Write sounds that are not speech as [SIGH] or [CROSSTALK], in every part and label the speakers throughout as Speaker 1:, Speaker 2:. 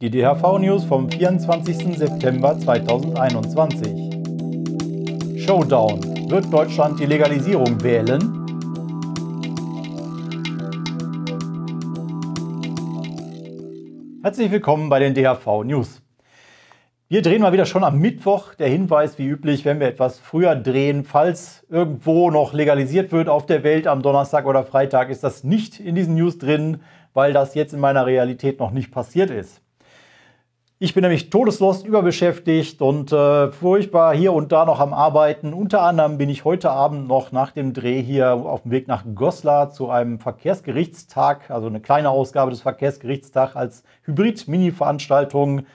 Speaker 1: Die DHV-News vom 24. September 2021. Showdown. Wird Deutschland die Legalisierung wählen? Herzlich willkommen bei den DHV-News. Wir drehen mal wieder schon am Mittwoch. Der Hinweis, wie üblich, wenn wir etwas früher drehen, falls irgendwo noch legalisiert wird auf der Welt am Donnerstag oder Freitag, ist das nicht in diesen News drin weil das jetzt in meiner Realität noch nicht passiert ist. Ich bin nämlich todeslost überbeschäftigt und äh, furchtbar hier und da noch am Arbeiten. Unter anderem bin ich heute Abend noch nach dem Dreh hier auf dem Weg nach Goslar zu einem Verkehrsgerichtstag, also eine kleine Ausgabe des Verkehrsgerichtstags als Hybrid-Mini-Veranstaltung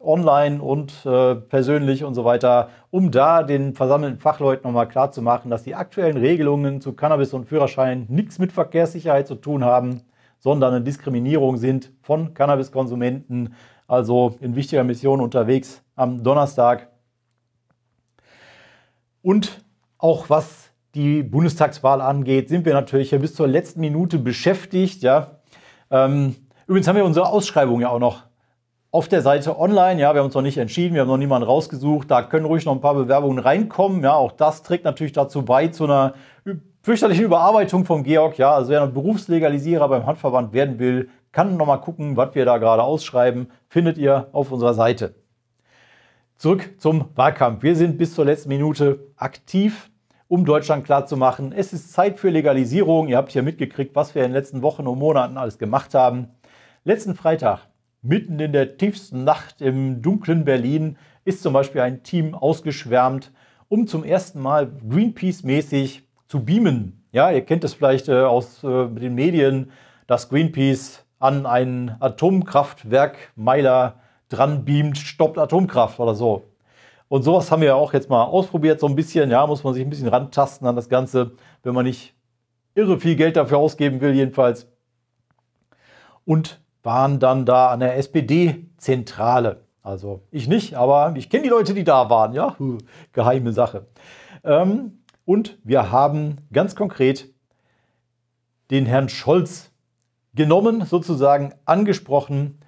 Speaker 1: online und äh, persönlich und so weiter, um da den versammelten Fachleuten nochmal klarzumachen, dass die aktuellen Regelungen zu Cannabis und Führerschein nichts mit Verkehrssicherheit zu tun haben sondern eine Diskriminierung sind von Cannabiskonsumenten. Also in wichtiger Mission unterwegs am Donnerstag. Und auch was die Bundestagswahl angeht, sind wir natürlich bis zur letzten Minute beschäftigt. Ja. Ähm, übrigens haben wir unsere Ausschreibung ja auch noch auf der Seite online. Ja, wir haben uns noch nicht entschieden, wir haben noch niemanden rausgesucht. Da können ruhig noch ein paar Bewerbungen reinkommen. Ja, auch das trägt natürlich dazu bei zu einer fürchterlichen Überarbeitung vom Georg. Ja, also wer noch Berufslegalisierer beim Handverband werden will, kann nochmal gucken, was wir da gerade ausschreiben. Findet ihr auf unserer Seite. Zurück zum Wahlkampf. Wir sind bis zur letzten Minute aktiv, um Deutschland klarzumachen, es ist Zeit für Legalisierung. Ihr habt hier mitgekriegt, was wir in den letzten Wochen und Monaten alles gemacht haben. Letzten Freitag, mitten in der tiefsten Nacht im dunklen Berlin, ist zum Beispiel ein Team ausgeschwärmt, um zum ersten Mal Greenpeace-mäßig zu beamen. Ja, ihr kennt es vielleicht äh, aus äh, den Medien, dass Greenpeace an ein Atomkraftwerk Meiler dran beamt, stoppt Atomkraft oder so. Und sowas haben wir auch jetzt mal ausprobiert, so ein bisschen. Ja, muss man sich ein bisschen rantasten an das Ganze, wenn man nicht irre viel Geld dafür ausgeben will, jedenfalls. Und waren dann da an der SPD-Zentrale. Also ich nicht, aber ich kenne die Leute, die da waren. Ja, geheime Sache. Ähm, und wir haben ganz konkret den Herrn Scholz genommen, sozusagen angesprochen.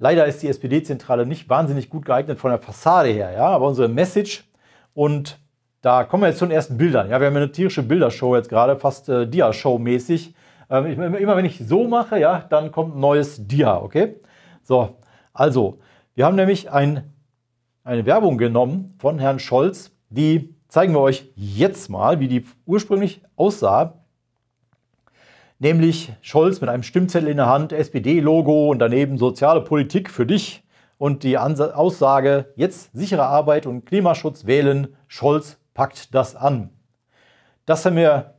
Speaker 1: Leider ist die SPD-Zentrale nicht wahnsinnig gut geeignet von der Fassade her, ja, aber unsere Message und da kommen wir jetzt zu den ersten Bildern. Ja, wir haben eine tierische Bildershow jetzt gerade, fast äh, Dia-Show-mäßig. Ähm, immer wenn ich so mache, ja, dann kommt ein neues Dia, okay? So, also, wir haben nämlich ein, eine Werbung genommen von Herrn Scholz, die zeigen wir euch jetzt mal, wie die ursprünglich aussah. Nämlich Scholz mit einem Stimmzettel in der Hand, SPD-Logo und daneben soziale Politik für dich und die Aussage, jetzt sichere Arbeit und Klimaschutz wählen, Scholz packt das an. Das haben wir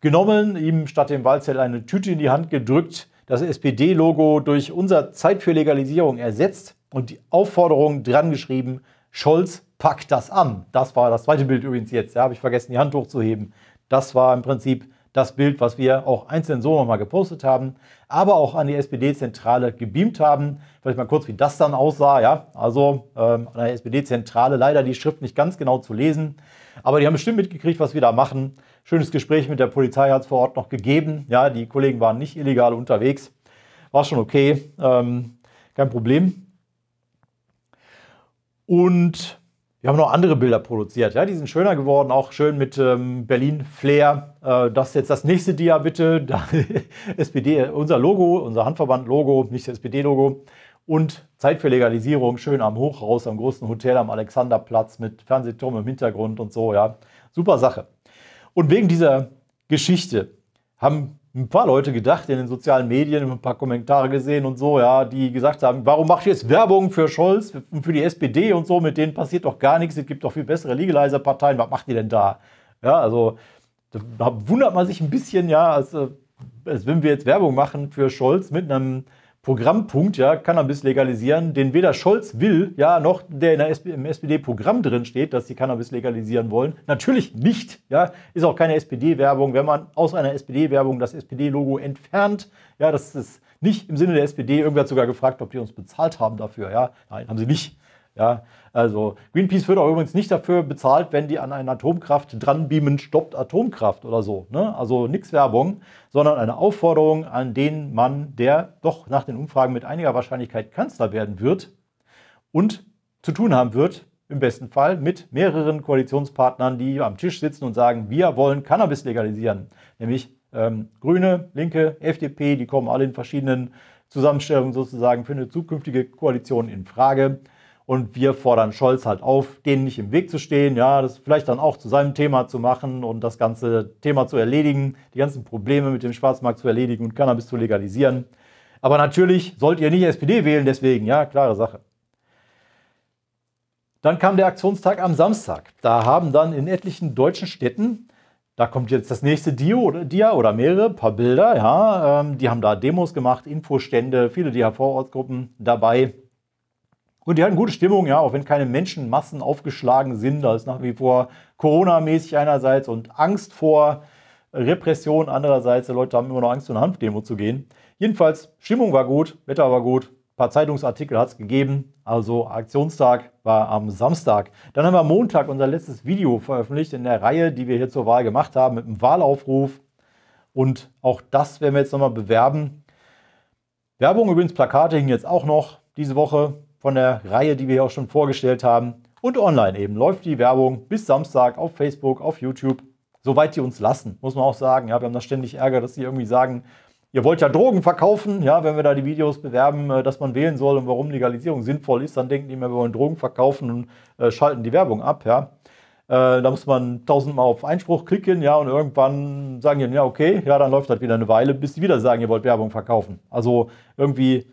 Speaker 1: genommen, ihm statt dem Wahlzettel eine Tüte in die Hand gedrückt, das SPD-Logo durch unser Zeit für Legalisierung ersetzt und die Aufforderung dran geschrieben, Scholz packt das an. Das war das zweite Bild übrigens jetzt. Ja, habe ich vergessen, die Hand hochzuheben. Das war im Prinzip das Bild, was wir auch einzeln so nochmal gepostet haben, aber auch an die SPD-Zentrale gebeamt haben. Vielleicht mal kurz, wie das dann aussah. Ja, also ähm, an der SPD-Zentrale leider die Schrift nicht ganz genau zu lesen, aber die haben bestimmt mitgekriegt, was wir da machen. Schönes Gespräch mit der Polizei hat es vor Ort noch gegeben. Ja, die Kollegen waren nicht illegal unterwegs. War schon okay, ähm, kein Problem. Und wir haben noch andere Bilder produziert. Ja, die sind schöner geworden, auch schön mit ähm, Berlin-Flair. Äh, das ist jetzt das nächste Dia bitte. [LAUGHS] Da, SPD, unser Logo, unser Handverband-Logo, nicht das SPD-Logo. Und Zeit für Legalisierung, schön am Hochhaus, am großen Hotel, am Alexanderplatz mit Fernsehturm im Hintergrund und so. Ja, super Sache. Und wegen dieser Geschichte haben ein paar Leute gedacht in den sozialen Medien, ein paar Kommentare gesehen und so, ja, die gesagt haben, warum macht ihr jetzt Werbung für Scholz und für die SPD und so, mit denen passiert doch gar nichts, es gibt doch viel bessere Legalizer-Parteien, was macht ihr denn da? Ja, also da wundert man sich ein bisschen, ja, als, äh, als wenn wir jetzt Werbung machen für Scholz mit einem Programmpunkt, ja, Cannabis legalisieren, den weder Scholz will, ja, noch der in der SP, im SPD-Programm drin steht, dass sie Cannabis legalisieren wollen. Natürlich nicht, ja, ist auch keine SPD-Werbung. Wenn man aus einer SPD-Werbung das SPD-Logo entfernt, ja, das ist nicht im Sinne der SPD. Irgendwer hat sogar gefragt, ob die uns bezahlt haben dafür, ja. Nein, haben sie nicht. Ja, also Greenpeace wird auch übrigens nicht dafür bezahlt, wenn die an ein Atomkraft dran dranbeamen, stoppt Atomkraft oder so. Ne? Also nichts Werbung, sondern eine Aufforderung an den Mann, der doch nach den Umfragen mit einiger Wahrscheinlichkeit Kanzler werden wird und zu tun haben wird, im besten Fall mit mehreren Koalitionspartnern, die am Tisch sitzen und sagen, wir wollen Cannabis legalisieren. Nämlich ähm, Grüne, Linke, FDP, die kommen alle in verschiedenen Zusammenstellungen sozusagen für eine zukünftige Koalition in Frage. Und wir fordern Scholz halt auf, denen nicht im Weg zu stehen, ja, das vielleicht dann auch zu seinem Thema zu machen und das ganze Thema zu erledigen, die ganzen Probleme mit dem Schwarzmarkt zu erledigen und Cannabis zu legalisieren. Aber natürlich sollt ihr nicht SPD wählen, deswegen, ja, klare Sache. Dann kam der Aktionstag am Samstag. Da haben dann in etlichen deutschen Städten, da kommt jetzt das nächste Dia oder mehrere, ein paar Bilder, ja, ähm, die haben da Demos gemacht, Infostände, viele DHV-Ortsgruppen dabei. Und die hatten gute Stimmung, ja, auch wenn keine Menschenmassen aufgeschlagen sind. Da ist nach wie vor Corona-mäßig einerseits und Angst vor Repression andererseits. Die Leute haben immer noch Angst, zu einer Hanfdemo zu gehen. Jedenfalls, Stimmung war gut, Wetter war gut, ein paar Zeitungsartikel hat es gegeben. Also Aktionstag war am Samstag. Dann haben wir am Montag unser letztes Video veröffentlicht in der Reihe, die wir hier zur Wahl gemacht haben, mit einem Wahlaufruf. Und auch das werden wir jetzt nochmal bewerben. Werbung übrigens, Plakate hingen jetzt auch noch diese Woche von der Reihe, die wir hier auch schon vorgestellt haben. Und online eben läuft die Werbung bis Samstag auf Facebook, auf YouTube, soweit die uns lassen, muss man auch sagen. Ja, wir haben da ständig Ärger, dass sie irgendwie sagen, ihr wollt ja Drogen verkaufen, ja, wenn wir da die Videos bewerben, äh, dass man wählen soll und warum Legalisierung sinnvoll ist, dann denken die immer, wir wollen Drogen verkaufen und äh, schalten die Werbung ab, ja. Äh, da muss man tausendmal auf Einspruch klicken, ja, und irgendwann sagen die, ja, okay, ja, dann läuft das wieder eine Weile, bis die wieder sagen, ihr wollt Werbung verkaufen. Also irgendwie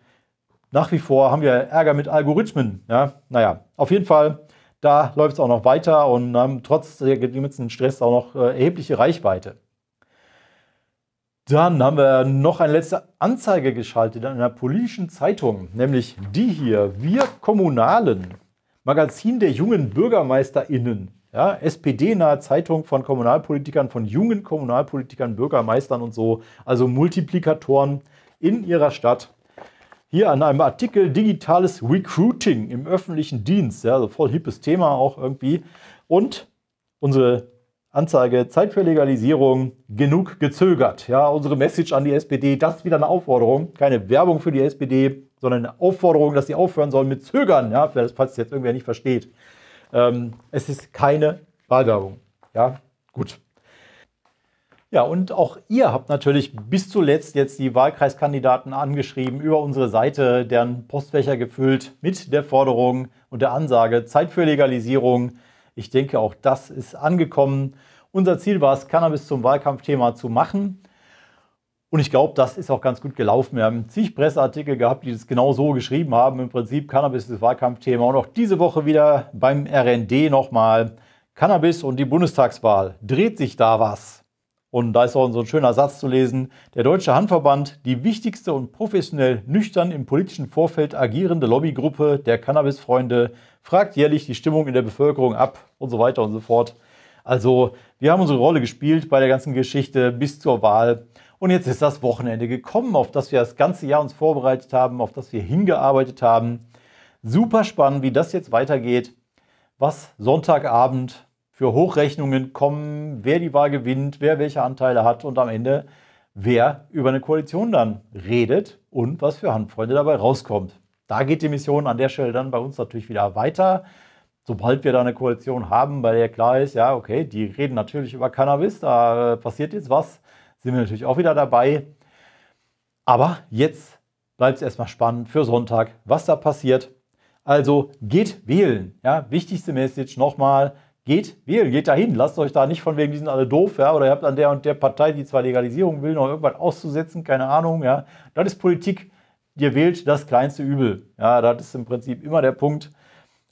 Speaker 1: nach wie vor haben wir Ärger mit Algorithmen. Ja? Naja, auf jeden Fall, da läuft es auch noch weiter und haben ähm, trotz der gegebenen Stress auch noch äh, erhebliche Reichweite. Dann haben wir noch eine letzte Anzeige geschaltet in einer politischen Zeitung, nämlich die hier, Wir Kommunalen, Magazin der jungen BürgermeisterInnen. Ja, SPD-nahe Zeitung von Kommunalpolitikern, von jungen Kommunalpolitikern, Bürgermeistern und so, also Multiplikatoren in ihrer Stadt hier an einem Artikel digitales Recruiting im öffentlichen Dienst. Ja, also voll hippes Thema auch irgendwie. Und unsere Anzeige Zeit für Legalisierung genug gezögert. Ja, unsere Message an die SPD, das ist wieder eine Aufforderung, keine Werbung für die SPD, sondern eine Aufforderung, dass sie aufhören sollen mit Zögern, ja, falls es jetzt irgendwer nicht versteht. Ähm, es ist keine Wahlwerbung. Ja, gut. Ja, und auch ihr habt natürlich bis zuletzt jetzt die Wahlkreiskandidaten angeschrieben, über unsere Seite deren Postfächer gefüllt mit der Forderung und der Ansage Zeit für Legalisierung. Ich denke, auch das ist angekommen. Unser Ziel war es, Cannabis zum Wahlkampfthema zu machen. Und ich glaube, das ist auch ganz gut gelaufen. Wir haben zig Presseartikel gehabt, die das genau so geschrieben haben. Im Prinzip Cannabis ist Wahlkampfthema. Und auch diese Woche wieder beim RND nochmal. Cannabis und die Bundestagswahl. Dreht sich da was? Und da ist auch so ein schöner Satz zu lesen. Der Deutsche Handverband, die wichtigste und professionell nüchtern im politischen Vorfeld agierende Lobbygruppe der Cannabisfreunde, fragt jährlich die Stimmung in der Bevölkerung ab und so weiter und so fort. Also, wir haben unsere Rolle gespielt bei der ganzen Geschichte bis zur Wahl. Und jetzt ist das Wochenende gekommen, auf das wir das ganze Jahr uns vorbereitet haben, auf das wir hingearbeitet haben. Super spannend, wie das jetzt weitergeht, was Sonntagabend für Hochrechnungen kommen, wer die Wahl gewinnt, wer welche Anteile hat und am Ende wer über eine Koalition dann redet und was für Handfreunde dabei rauskommt. Da geht die Mission an der Stelle dann bei uns natürlich wieder weiter. Sobald wir da eine Koalition haben, bei der klar ist, ja, okay, die reden natürlich über Cannabis, da äh, passiert jetzt was, sind wir natürlich auch wieder dabei. Aber jetzt bleibt es erstmal spannend für Sonntag, was da passiert. Also geht wählen. Ja, wichtigste Message nochmal, geht wählen, geht dahin, lasst euch da nicht von wegen, die sind alle doof, ja, oder ihr habt an der und der Partei, die zwar Legalisierung will, noch irgendwas auszusetzen, keine Ahnung, ja. Das ist Politik. Ihr wählt das kleinste Übel. Ja, das ist im Prinzip immer der Punkt.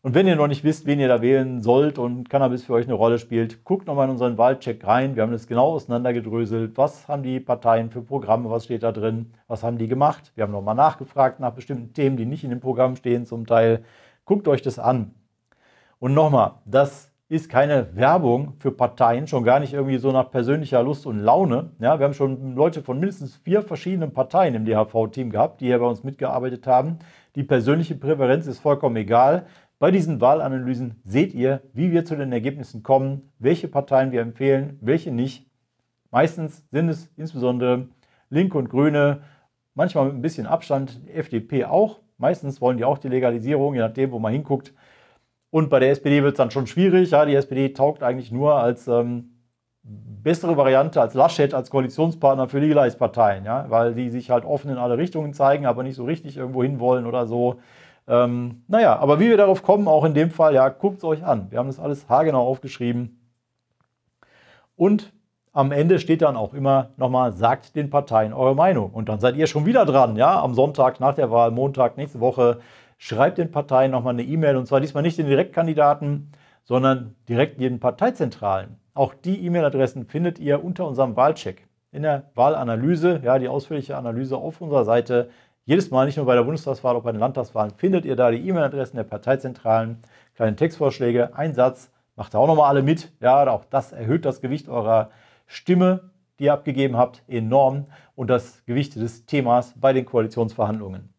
Speaker 1: Und wenn ihr noch nicht wisst, wen ihr da wählen sollt und Cannabis für euch eine Rolle spielt, guckt nochmal in unseren Wahlcheck rein. Wir haben das genau auseinandergedröselt. Was haben die Parteien für Programme? Was steht da drin? Was haben die gemacht? Wir haben nochmal nachgefragt nach bestimmten Themen, die nicht in dem Programm stehen zum Teil. Guckt euch das an. Und nochmal, das ist keine Werbung für Parteien, schon gar nicht irgendwie so nach persönlicher Lust und Laune. Ja, wir haben schon Leute von mindestens vier verschiedenen Parteien im DHV-Team gehabt, die hier bei uns mitgearbeitet haben. Die persönliche Präferenz ist vollkommen egal. Bei diesen Wahlanalysen seht ihr, wie wir zu den Ergebnissen kommen, welche Parteien wir empfehlen, welche nicht. Meistens sind es insbesondere Linke und Grüne, manchmal mit ein bisschen Abstand, FDP auch. Meistens wollen die auch die Legalisierung, je nachdem, wo man hinguckt. Und bei der SPD wird es dann schon schwierig. Ja, die SPD taugt eigentlich nur als ähm, bessere Variante als Laschet als Koalitionspartner für die parteien ja, weil die sich halt offen in alle Richtungen zeigen, aber nicht so richtig irgendwo hinwollen oder so. Ähm, naja, aber wie wir darauf kommen, auch in dem Fall, ja, guckt es euch an. Wir haben das alles haargenau aufgeschrieben. Und am Ende steht dann auch immer nochmal, sagt den Parteien eure Meinung. Und dann seid ihr schon wieder dran, ja, am Sonntag, nach der Wahl, Montag, nächste Woche schreibt den Parteien nochmal eine E-Mail und zwar diesmal nicht den Direktkandidaten, sondern direkt jeden Parteizentralen. Auch die E-Mail-Adressen findet ihr unter unserem Wahlcheck. In der Wahlanalyse, ja, die ausführliche Analyse auf unserer Seite. Jedes Mal, nicht nur bei der Bundestagswahl, auch bei den Landtagswahlen, findet ihr da die E-Mail-Adressen der Parteizentralen, kleine Textvorschläge, ein Satz, macht da auch nochmal alle mit. Ja, auch das erhöht das Gewicht eurer Stimme, die ihr abgegeben habt, enorm und das Gewicht des Themas bei den Koalitionsverhandlungen.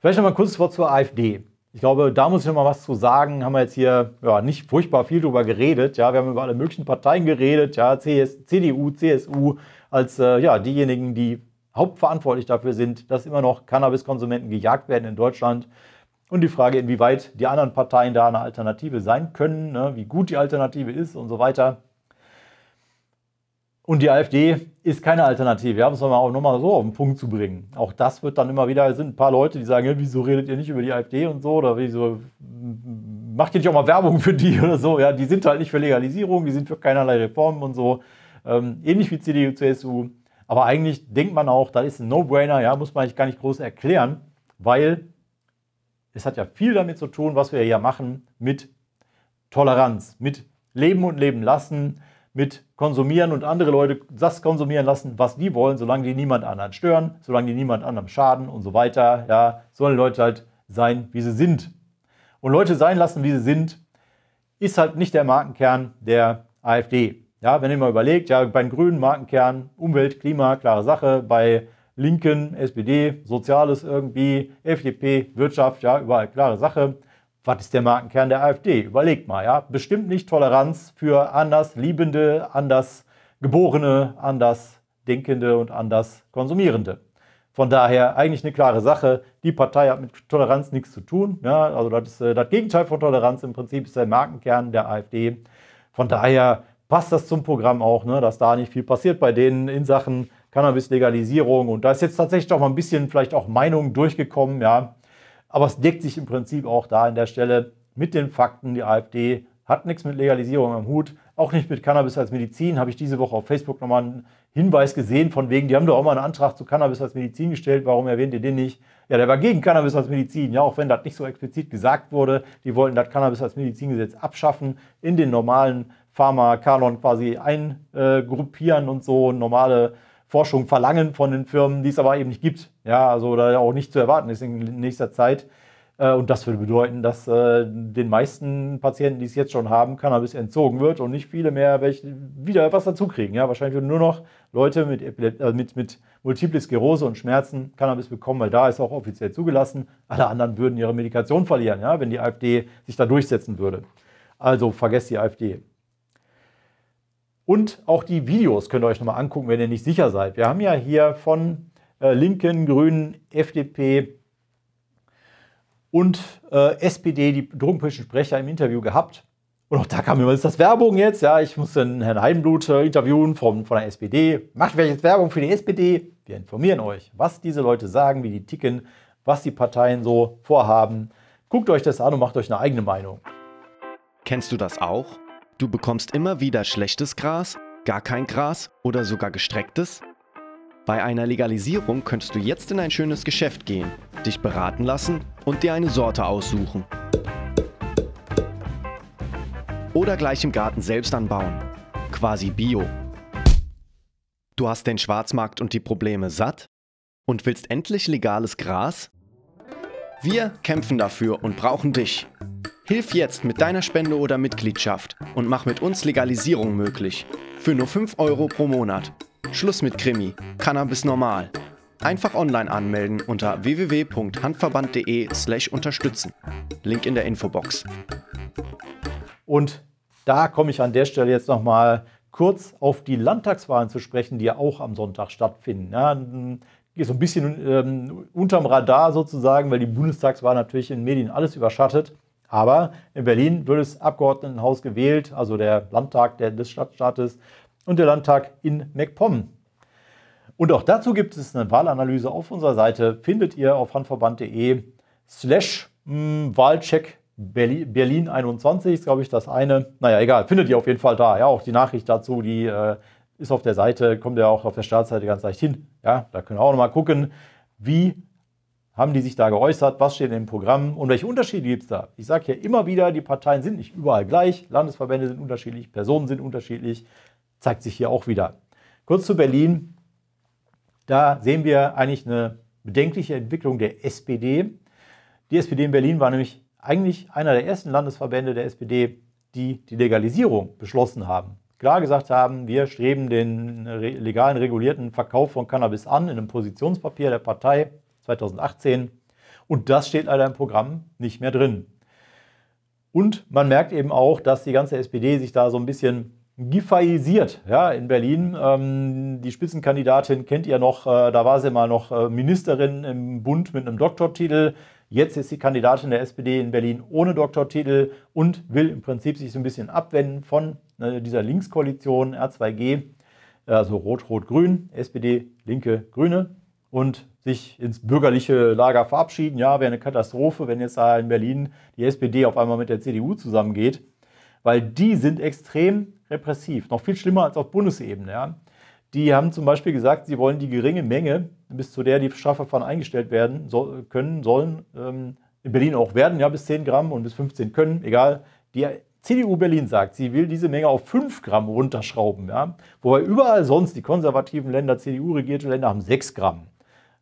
Speaker 1: Vielleicht nochmal ein kurzes Wort zur AfD. Ich glaube, da muss ich nochmal was zu sagen. Haben wir jetzt hier ja, nicht furchtbar viel drüber geredet. Ja, wir haben über alle möglichen Parteien geredet. Ja, CS, CDU, CSU als äh, ja, diejenigen, die hauptverantwortlich dafür sind, dass immer noch Cannabiskonsumenten gejagt werden in Deutschland. Und die Frage, inwieweit die anderen Parteien da eine Alternative sein können, ne, wie gut die Alternative ist und so weiter. Und die AfD ist keine Alternative, ja, um es auch nochmal so auf den Punkt zu bringen. Auch das wird dann immer wieder, es sind ein paar Leute, die sagen, ja, wieso redet ihr nicht über die AfD und so, oder wieso macht ihr nicht auch mal Werbung für die oder so, ja, die sind halt nicht für Legalisierung, die sind für keinerlei Reformen und so, ähm, ähnlich wie CDU, CSU. Aber eigentlich denkt man auch, da ist ein No-Brainer, ja, muss man eigentlich gar nicht groß erklären, weil es hat ja viel damit zu tun, was wir hier machen, mit Toleranz, mit Leben und Leben lassen, mit konsumieren und andere Leute das konsumieren lassen, was die wollen, solange die niemand anderen stören, solange die niemand anderem schaden und so weiter. Ja, sollen Leute halt sein, wie sie sind. Und Leute sein lassen, wie sie sind, ist halt nicht der Markenkern der AfD. Ja, wenn ihr mal überlegt, ja, bei den Grünen Markenkern Umwelt, Klima, klare Sache, bei Linken, SPD, Soziales irgendwie, FDP, Wirtschaft, ja, überall klare Sache was ist der Markenkern der AfD? Überlegt mal, ja. Bestimmt nicht Toleranz für anders anders Liebende, Geborene, anders Denkende und anders Konsumierende. Von daher eigentlich eine klare Sache. Die Partei hat mit Toleranz nichts zu tun. Ja, also das, ist, äh, das Gegenteil von Toleranz im Prinzip ist der Markenkern der AfD. Von daher passt das zum Programm auch, ne, dass da nicht viel passiert bei denen in Sachen Cannabis-Legalisierung. Und da ist jetzt tatsächlich auch mal ein bisschen vielleicht auch Meinung durchgekommen. Ja, aber es deckt sich im Prinzip auch da an der Stelle mit den Fakten. Die AfD hat nichts mit Legalisierung am Hut, auch nicht mit Cannabis als Medizin. Habe ich diese Woche auf Facebook nochmal einen Hinweis gesehen, von wegen, die haben doch auch mal einen Antrag zu Cannabis als Medizin gestellt, warum erwähnt ihr den nicht? Ja, der war gegen Cannabis als Medizin, ja, auch wenn das nicht so explizit gesagt wurde. Die wollten das Cannabis als Medizingesetz abschaffen, in den normalen Pharma-Kanon quasi eingruppieren und so normale Forschung verlangen von den Firmen, die es aber eben nicht gibt. Ja, also da auch nicht zu erwarten ist in nächster Zeit. Äh, und das würde bedeuten, dass äh, den meisten Patienten, die es jetzt schon haben, Cannabis entzogen wird und nicht viele mehr welche wieder etwas dazukriegen. Ja, wahrscheinlich würden nur noch Leute mit, äh, mit, mit Multiple Sklerose und Schmerzen Cannabis bekommen, weil da ist auch offiziell zugelassen. Alle anderen würden ihre Medikation verlieren, ja, wenn die AfD sich da durchsetzen würde. Also vergesst die AfD. Und auch die Videos könnt ihr euch nochmal angucken, wenn ihr nicht sicher seid. Wir haben ja hier von äh, Linken, Grünen, FDP und äh, SPD die drogenpolitischen Sprecher im Interview gehabt. Und auch da kam immer, ist das Werbung jetzt? Ja, ich muss den Herrn Heimblut äh, interviewen von, von der SPD. Macht welches Werbung für die SPD? Wir informieren euch, was diese Leute sagen, wie die ticken, was die Parteien so vorhaben. Guckt euch das an und macht euch eine eigene Meinung. Kennst du das auch? Du bekommst immer wieder schlechtes Gras, gar kein Gras oder sogar gestrecktes? Bei einer Legalisierung könntest du jetzt in ein schönes Geschäft gehen, dich beraten lassen und dir eine Sorte aussuchen. Oder gleich im Garten selbst anbauen. Quasi Bio. Du hast den Schwarzmarkt und die Probleme satt? Und willst endlich legales Gras? Wir kämpfen dafür und brauchen dich. Hilf jetzt mit deiner Spende oder Mitgliedschaft und mach mit uns Legalisierung möglich. Für nur 5 Euro pro Monat. Schluss mit Krimi. Cannabis normal. Einfach online anmelden unter www.handverband.de/slash unterstützen. Link in der Infobox. Und da komme ich an der Stelle jetzt nochmal kurz auf die Landtagswahlen zu sprechen, die ja auch am Sonntag stattfinden. Ja, so ein bisschen ähm, unterm Radar sozusagen, weil die Bundestagswahl natürlich in den Medien alles überschattet. Aber in Berlin wird das Abgeordnetenhaus gewählt, also der Landtag des Stadtstaates und der Landtag in MacPom. Und auch dazu gibt es eine Wahlanalyse auf unserer Seite. Findet ihr auf handverband.de slash hm, Wahlcheck Berlin 21, ist glaube ich das eine. Naja, egal, findet ihr auf jeden Fall da. Ja, auch die Nachricht dazu, die äh, ist auf der Seite, kommt ja auch auf der Startseite ganz leicht hin. Ja, da können wir auch nochmal gucken, wie haben die sich da geäußert? Was steht in dem Programm? Und welche Unterschiede gibt es da? Ich sage ja immer wieder, die Parteien sind nicht überall gleich. Landesverbände sind unterschiedlich, Personen sind unterschiedlich. Zeigt sich hier auch wieder. Kurz zu Berlin. Da sehen wir eigentlich eine bedenkliche Entwicklung der SPD. Die SPD in Berlin war nämlich eigentlich einer der ersten Landesverbände der SPD, die die Legalisierung beschlossen haben. Klar gesagt haben, wir streben den legalen, regulierten Verkauf von Cannabis an in einem Positionspapier der Partei 2018. Und das steht leider im Programm nicht mehr drin. Und man merkt eben auch, dass die ganze SPD sich da so ein bisschen gifaisiert ja, in Berlin. Ähm, die Spitzenkandidatin kennt ihr noch, äh, da war sie mal noch äh, Ministerin im Bund mit einem Doktortitel. Jetzt ist sie Kandidatin der SPD in Berlin ohne Doktortitel und will im Prinzip sich so ein bisschen abwenden von äh, dieser Linkskoalition R2G, äh, also Rot-Rot-Grün, SPD, Linke, Grüne. Und sich ins bürgerliche Lager verabschieden. Ja, wäre eine Katastrophe, wenn jetzt da in Berlin die SPD auf einmal mit der CDU zusammengeht, weil die sind extrem repressiv, noch viel schlimmer als auf Bundesebene. Ja. Die haben zum Beispiel gesagt, sie wollen die geringe Menge, bis zu der die Strafverfahren eingestellt werden so, können, sollen, ähm, in Berlin auch werden, ja, bis 10 Gramm und bis 15 können, egal. Die CDU Berlin sagt, sie will diese Menge auf 5 Gramm runterschrauben. Ja? Wobei überall sonst die konservativen Länder, CDU-regierte Länder haben 6 Gramm.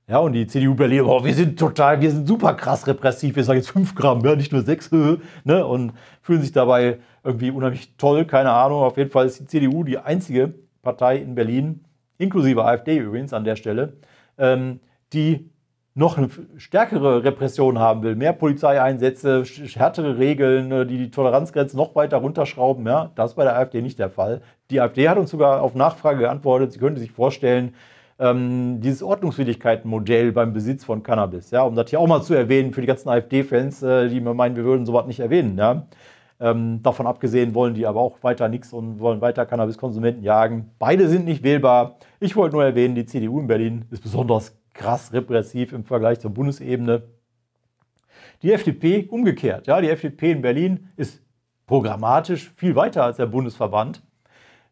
Speaker 1: Ja, und die CDU Berlin, oh, wir sind total, wir sind super krass repressiv, wir sagen jetzt 5 Gramm, ja, ne, nicht nur 6, [LAUGHS] ne? und fühlen sich dabei irgendwie unheimlich toll, keine Ahnung. Auf jeden Fall ist die CDU die einzige Partei in Berlin, inklusive AfD übrigens an der Stelle, ähm, die noch eine stärkere Repression haben will, mehr Polizeieinsätze, härtere Regeln, ne, die die Toleranzgrenze noch weiter runterschrauben. Ja, das ist bei der AfD nicht der Fall. Die AfD hat uns sogar auf Nachfrage geantwortet, sie könnte sich vorstellen, ähm, dieses Ordnungswidrigkeitenmodell beim Besitz von Cannabis, ja, um das hier auch mal zu erwähnen für die ganzen AfD-Fans, äh, die mir meinen, wir würden sowas nicht erwähnen. Ja. Ähm, davon abgesehen wollen die aber auch weiter nichts und wollen weiter Cannabiskonsumenten jagen. Beide sind nicht wählbar. Ich wollte nur erwähnen, die CDU in Berlin ist besonders krass repressiv im Vergleich zur Bundesebene. Die FDP umgekehrt. Ja, die FDP in Berlin ist programmatisch viel weiter als der Bundesverband.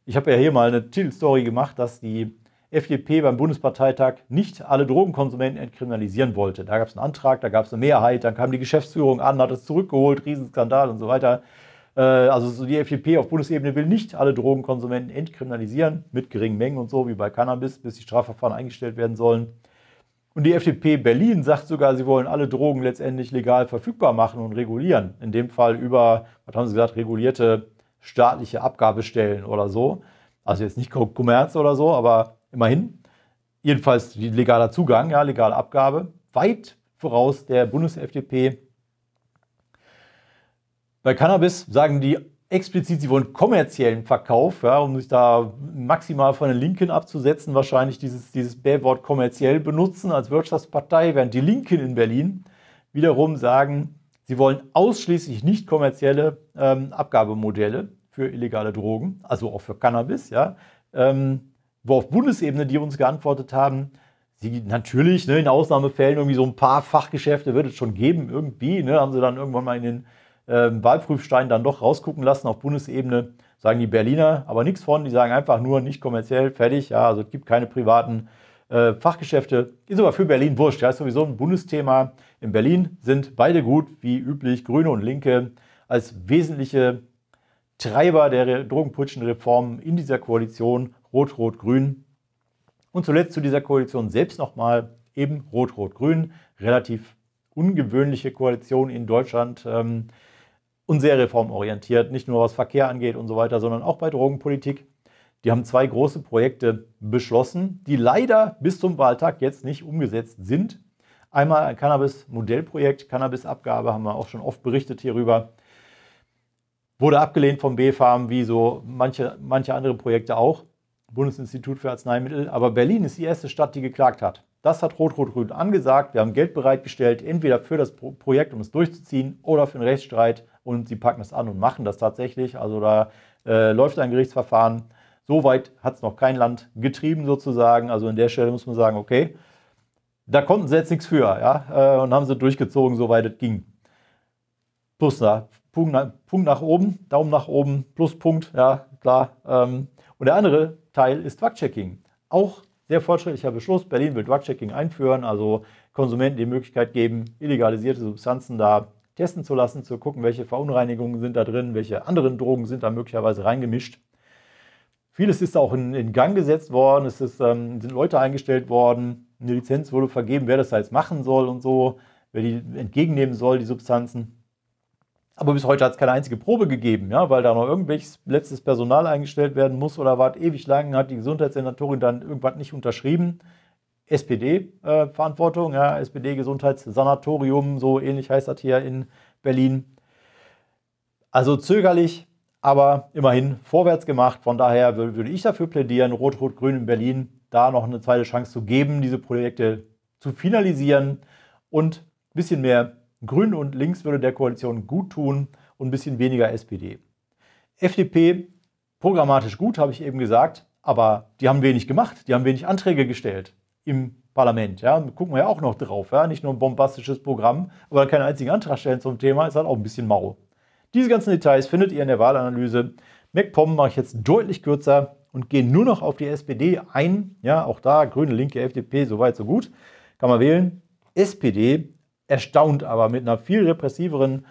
Speaker 1: Ich habe ja hier mal eine Titelstory gemacht, dass die FDP beim Bundesparteitag nicht alle Drogenkonsumenten entkriminalisieren wollte. Da gab es einen Antrag, da gab es eine Mehrheit, dann kam die Geschäftsführung an, hat es zurückgeholt, Riesenskandal und so weiter. Äh, also die FDP auf Bundesebene will nicht alle Drogenkonsumenten entkriminalisieren, mit geringen Mengen und so, wie bei Cannabis, bis die Strafverfahren eingestellt werden sollen. Und die FDP Berlin sagt sogar, sie wollen alle Drogen letztendlich legal verfügbar machen und regulieren. In dem Fall über, was haben sie gesagt, regulierte staatliche Abgabestellen oder so. Also jetzt nicht Kommerz oder so, aber immerhin. Jedenfalls legaler Zugang, ja, legale Abgabe, weit voraus der Bundes-FDP. Bei Cannabis sagen die explizit, sie wollen kommerziellen Verkauf, ja, um sich da maximal von den Linken abzusetzen, wahrscheinlich dieses, dieses Bärwort kommerziell benutzen als Wirtschaftspartei, während die Linken in Berlin wiederum sagen, sie wollen ausschließlich nicht kommerzielle ähm, Abgabemodelle für illegale Drogen, also auch für Cannabis, ja. Ähm, wo auf Bundesebene die uns geantwortet haben, sie natürlich ne, in Ausnahmefällen irgendwie so ein paar Fachgeschäfte wird es schon geben, irgendwie, ne, haben sie dann irgendwann mal in den ähm, Wahlprüfstein dann doch rausgucken lassen auf Bundesebene, sagen die Berliner aber nichts von, die sagen einfach nur nicht kommerziell, fertig, ja, also es gibt keine privaten äh, Fachgeschäfte, ist aber für Berlin wurscht, ja, ist sowieso ein Bundesthema. In Berlin sind beide gut, wie üblich, Grüne und Linke als wesentliche Treiber der drogenputschen Reformen in dieser Koalition Rot, Rot, Grün. Und zuletzt zu dieser Koalition selbst nochmal eben Rot, Rot, Grün. Relativ ungewöhnliche Koalition in Deutschland. Ähm, und sehr reformorientiert, nicht nur was Verkehr angeht und so weiter, sondern auch bei Drogenpolitik. Die haben zwei große Projekte beschlossen, die leider bis zum Wahltag jetzt nicht umgesetzt sind. Einmal ein Cannabis-Modellprojekt, Cannabis-Abgabe, haben wir auch schon oft berichtet hierüber. Wurde abgelehnt vom BfArM, wie so manche, manche andere Projekte auch. Bundesinstitut für Arzneimittel. Aber Berlin ist die erste Stadt, die geklagt hat. Das hat Rot-Rot-Grün angesagt. Wir haben Geld bereitgestellt, entweder für das Projekt, um es durchzuziehen, oder für einen Rechtsstreit. Und sie packen es an und machen das tatsächlich. Also da äh, läuft ein Gerichtsverfahren. Soweit hat es noch kein Land getrieben sozusagen. Also an der Stelle muss man sagen, okay, da konnten sie jetzt nichts für. Ja? Äh, und haben sie durchgezogen, soweit es ging. Plus na, Punkt, nach, Punkt nach oben, Daumen nach oben, Pluspunkt, ja klar. Ähm, und der andere Teil ist Drug-Checking. Auch sehr fortschrittlicher Beschluss. Berlin will drug einführen, also Konsumenten die Möglichkeit geben, illegalisierte Substanzen da testen zu lassen, zu gucken, welche Verunreinigungen sind da drin, welche anderen Drogen sind da möglicherweise reingemischt. Vieles ist auch in, in Gang gesetzt worden, es ist, ähm, sind Leute eingestellt worden, eine Lizenz wurde vergeben, wer das da jetzt machen soll und so, wer die entgegennehmen soll, die Substanzen. Aber bis heute hat es keine einzige Probe gegeben, ja, weil da noch irgendwelches letztes Personal eingestellt werden muss oder war ewig lang, hat die Gesundheitssenatorin dann irgendwann nicht unterschrieben. SPD-Verantwortung, äh, ja, SPD-Gesundheitssanatorium, so ähnlich heißt das hier in Berlin. Also zögerlich, aber immerhin vorwärts gemacht. Von daher würde ich dafür plädieren, Rot-Rot-Grün in Berlin da noch eine zweite Chance zu geben, diese Projekte zu finalisieren und ein bisschen mehr Grün und Links würde der Koalition gut tun und ein bisschen weniger SPD. FDP programmatisch gut, habe ich eben gesagt, aber die haben wenig gemacht, die haben wenig Anträge gestellt im Parlament. Ja, gucken wir ja auch noch drauf. Ja, nicht nur ein bombastisches Programm, aber keinen einzigen Antrag stellen zum Thema, ist halt auch ein bisschen mau. Diese ganzen Details findet ihr in der Wahlanalyse. MacPom mache ich jetzt deutlich kürzer und gehe nur noch auf die SPD ein. Ja, auch da Grüne, Linke, FDP, soweit so gut. Kann man wählen. SPD erstaunt aber mit einer viel repressiveren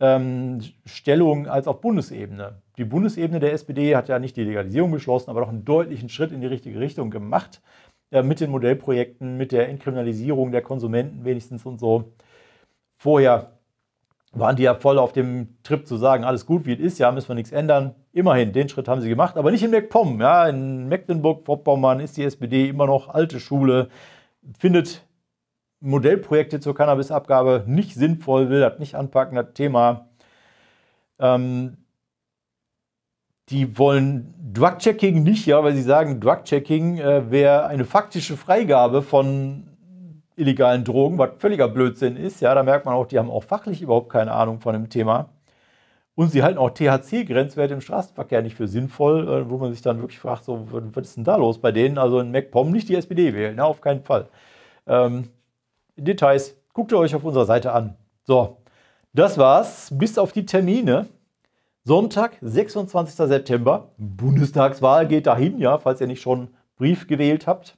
Speaker 1: ähm, Stellung als auf Bundesebene. Die Bundesebene der SPD hat ja nicht die Legalisierung beschlossen, aber doch einen deutlichen Schritt in die richtige Richtung gemacht äh, mit den Modellprojekten, mit der Entkriminalisierung der Konsumenten wenigstens und so. Vorher waren die ja voll auf dem Trip zu sagen, alles gut, wie es ist, ja, müssen wir nichts ändern. Immerhin, den Schritt haben sie gemacht, aber nicht in MacPom. Ja, in Mecklenburg-Vorpommern ist die SPD immer noch alte Schule, findet Modellprojekte zur Cannabisabgabe nicht sinnvoll, will das nicht anpacken, das Thema. Ähm, die wollen Drug-Checking nicht, ja, weil sie sagen, Drug-Checking äh, wäre eine faktische Freigabe von illegalen Drogen, was völliger Blödsinn ist. Ja, da merkt man auch, die haben auch fachlich überhaupt keine Ahnung von dem Thema. Und sie halten auch THC-Grenzwerte im Straßenverkehr nicht für sinnvoll, äh, wo man sich dann wirklich fragt, so, was ist denn da los bei denen? Also in MacPom nicht die SPD wählen, ne? auf keinen Fall. Ähm, Details guckt ihr euch auf unserer Seite an. So, das war's. Bis auf die Termine. Sonntag, 26. September. Bundestagswahl geht dahin, ja, falls ihr nicht schon Brief gewählt habt.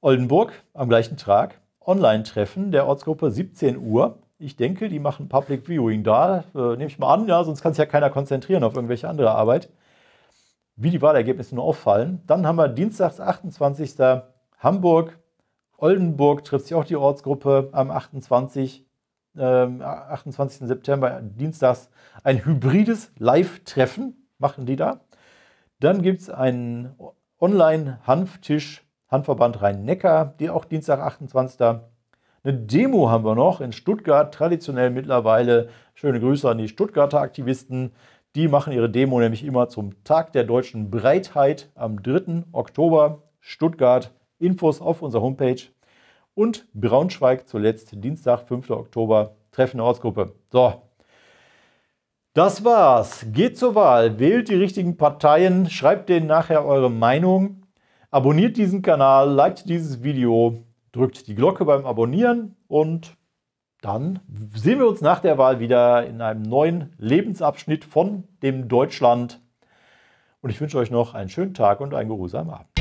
Speaker 1: Oldenburg am gleichen Tag. Online-Treffen der Ortsgruppe 17 Uhr. Ich denke, die machen Public Viewing da. Äh, Nehme ich mal an, ja, sonst kann sich ja keiner konzentrieren auf irgendwelche andere Arbeit. Wie die Wahlergebnisse nur auffallen. Dann haben wir Dienstags, 28. Hamburg, Oldenburg trifft sich auch die Ortsgruppe am 28. Ähm, 28. September, dienstags, ein hybrides Live-Treffen machen die da. Dann gibt es einen Online-Hanftisch, Hanfverband Rhein-Neckar, die auch Dienstag, 28. Eine Demo haben wir noch in Stuttgart, traditionell mittlerweile. Schöne Grüße an die Stuttgarter Aktivisten. Die machen ihre Demo nämlich immer zum Tag der deutschen Breitheit am 3. Oktober. Stuttgart Infos auf unserer Homepage. Und Braunschweig zuletzt Dienstag, 5. Oktober, Treffen der Ortsgruppe. So, das war's. Geht zur Wahl, wählt die richtigen Parteien, schreibt denen nachher eure Meinung, abonniert diesen Kanal, liked dieses Video, drückt die Glocke beim Abonnieren und dann sehen wir uns nach der Wahl wieder in einem neuen Lebensabschnitt von dem Deutschland. Und ich wünsche euch noch einen schönen Tag und einen geruhsamen Abend.